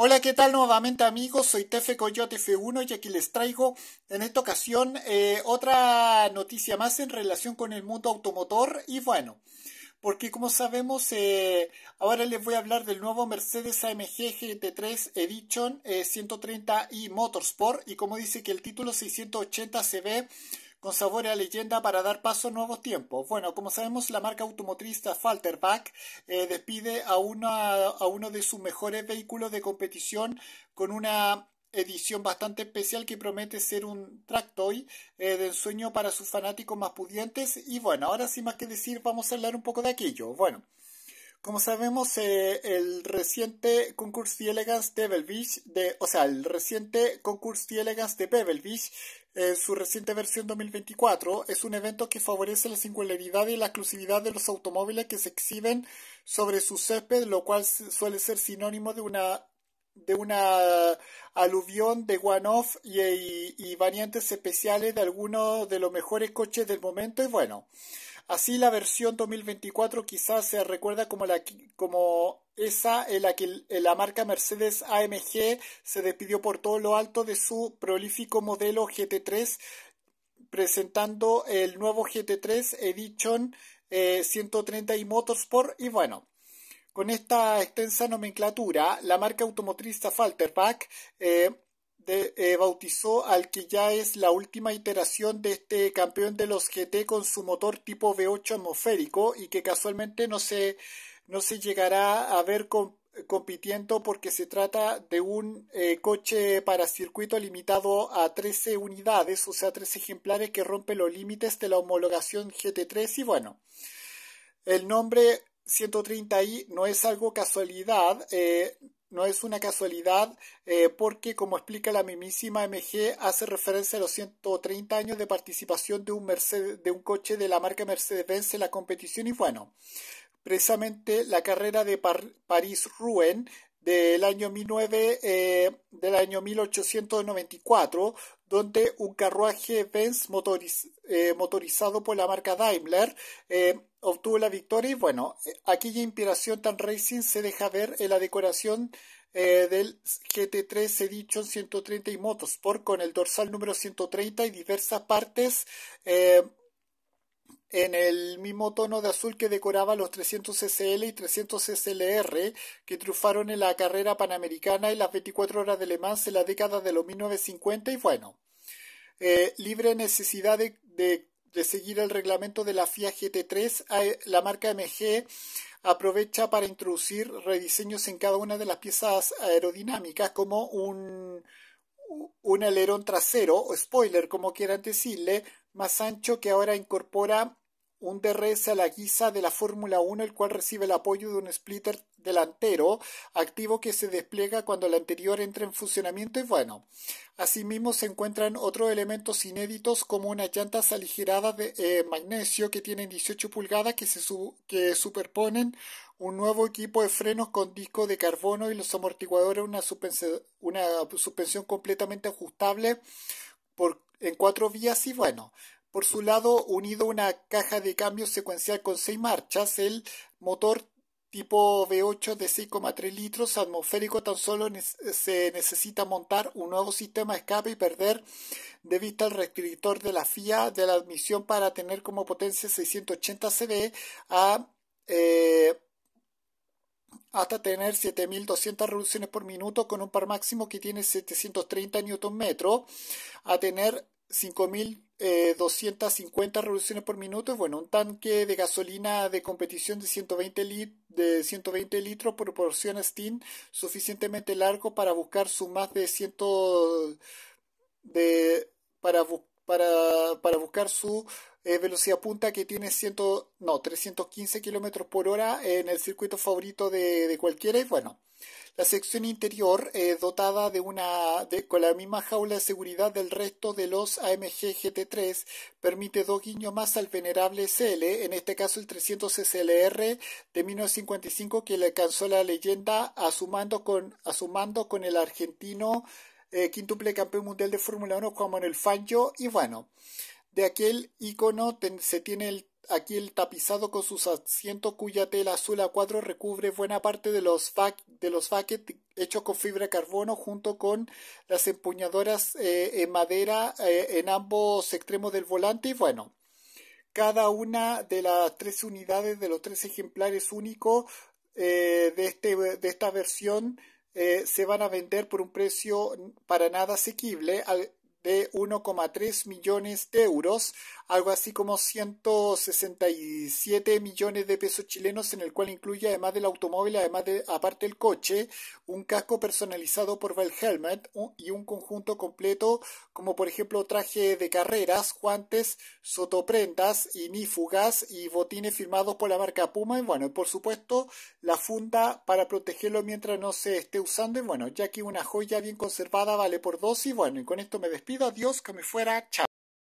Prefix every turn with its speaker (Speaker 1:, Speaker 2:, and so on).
Speaker 1: Hola, ¿qué tal nuevamente amigos? Soy Tefe Coyote F1 y aquí les traigo en esta ocasión eh, otra noticia más en relación con el mundo automotor y bueno, porque como sabemos eh, ahora les voy a hablar del nuevo Mercedes AMG GT3 Edition 130i eh, Motorsport y como dice que el título 680 se ve con sabor a leyenda para dar paso a nuevos tiempos. Bueno, como sabemos, la marca automotriz Falterback eh, despide a, uno de sus mejores vehículos de competición con una edición bastante especial que promete ser un tractoy eh, de ensueño para sus fanáticos más pudientes. Y bueno, ahora sin más que decir, vamos a hablar un poco de aquello. Bueno. Como sabemos, eh, el reciente concurso de Elegance de Beach, de, o sea, el reciente concurso de Elegance de Bevel Beach, su reciente versión 2024, es un evento que favorece la singularidad y la exclusividad de los automóviles que se exhiben sobre su césped, lo cual suele ser sinónimo de una de una aluvión de one-off y, variantes especiales de algunos de los mejores coches del momento y bueno. Así la versión 2024 quizás se recuerda como, la, como esa en la que la marca Mercedes AMG se despidió por todo lo alto de su prolífico modelo GT3 presentando el nuevo GT3 Edition 130 eh, y Motorsport y bueno. Con esta extensa nomenclatura, la marca automotriz Falterpack eh, eh, bautizó al que ya es la última iteración de este campeón de los GT con su motor tipo V8 atmosférico y que casualmente no se, no se llegará a ver compitiendo porque se trata de un eh, coche para circuito limitado a 13 unidades, o sea, 13 ejemplares que rompen los límites de la homologación GT3 y bueno, el nombre 130i no es algo casualidad, eh, no es una casualidad eh, porque, como explica la mismísima MG, hace referencia a los 130 años de participación de un, Mercedes, de un coche de la marca Mercedes-Benz en la competición y bueno, precisamente la carrera de París-Rouen del año, 19, eh, del año 1894, donde un carruaje Benz eh, motorizado por la marca Daimler eh, obtuvo la victoria y bueno, aquella inspiración tan racing se deja ver en la decoración del GT3 Edition 130 y Motorsport con el dorsal número 130 y diversas partes en el mismo tono de azul que decoraba los 300 SL y 300 SLR que triunfaron en la carrera panamericana y las 24 horas de Le Mans en la década de los 1950 y bueno, eh, libre necesidad de, seguir el reglamento de la FIA GT3, la marca MG aprovecha para introducir rediseños en cada una de las piezas aerodinámicas como un un alerón trasero, o spoiler como quieran decirle, más ancho que ahora incorpora un DRS a la guisa de la Fórmula 1, el cual recibe el apoyo de un splitter delantero activo que se despliega cuando el anterior entra en funcionamiento y bueno. Asimismo se encuentran otros elementos inéditos como unas llantas aligeradas de eh, magnesio que tienen 18 pulgadas que se que superponen un nuevo equipo de frenos con disco de carbono y los amortiguadores una, una suspensión completamente ajustable por en cuatro vías y bueno, por su lado, unido a una caja de cambio secuencial con seis marchas, el motor tipo V8 de 6,3 litros atmosférico tan solo se necesita montar un nuevo sistema escape y perder de vista el restrictor de la FIA de la admisión para tener como potencia 680 CV a eh, hasta tener 7.200 revoluciones por minuto con un par máximo que tiene 730 Nm a tener 5.250 eh, revoluciones por minuto. Bueno, un tanque de gasolina de competición de 120, de litros proporciona Steam suficientemente largo para buscar su más de 100 de, para, para, para buscar su eh, velocidad punta que tiene 100, no, 315 kilómetros por hora en el circuito favorito de, cualquiera. Y bueno, la sección interior eh, dotada de una, con la misma jaula de seguridad del resto de los AMG GT3 permite dos guiños más al venerable CL, en este caso el 300 SLR de 1955 que le alcanzó la leyenda asumando con, con el argentino eh, quintuple campeón mundial de Fórmula 1 Juan Manuel Fangio y bueno. De aquel icono se tiene aquí el tapizado con sus asientos cuya tela azul a cuadro recubre buena parte de los, de los buckets hechos con fibra de carbono junto con las empuñadoras eh, en madera eh, en ambos extremos del volante y bueno. Cada una de las tres unidades de los tres ejemplares únicos eh, de, este, de esta versión se van a vender por un precio para nada asequible, de 1,3 millones de euros, algo así como 167 millones de pesos chilenos, en el cual incluye además del automóvil, además de aparte el coche, un casco personalizado por Helmet y un conjunto completo como por ejemplo traje de carreras, guantes, sotoprendas y y botines firmados por la marca Puma y bueno, por supuesto la funda para protegerlo mientras no se esté usando y bueno, ya que una joya bien conservada vale por dos y bueno, y con esto me despido a Dios que me fuera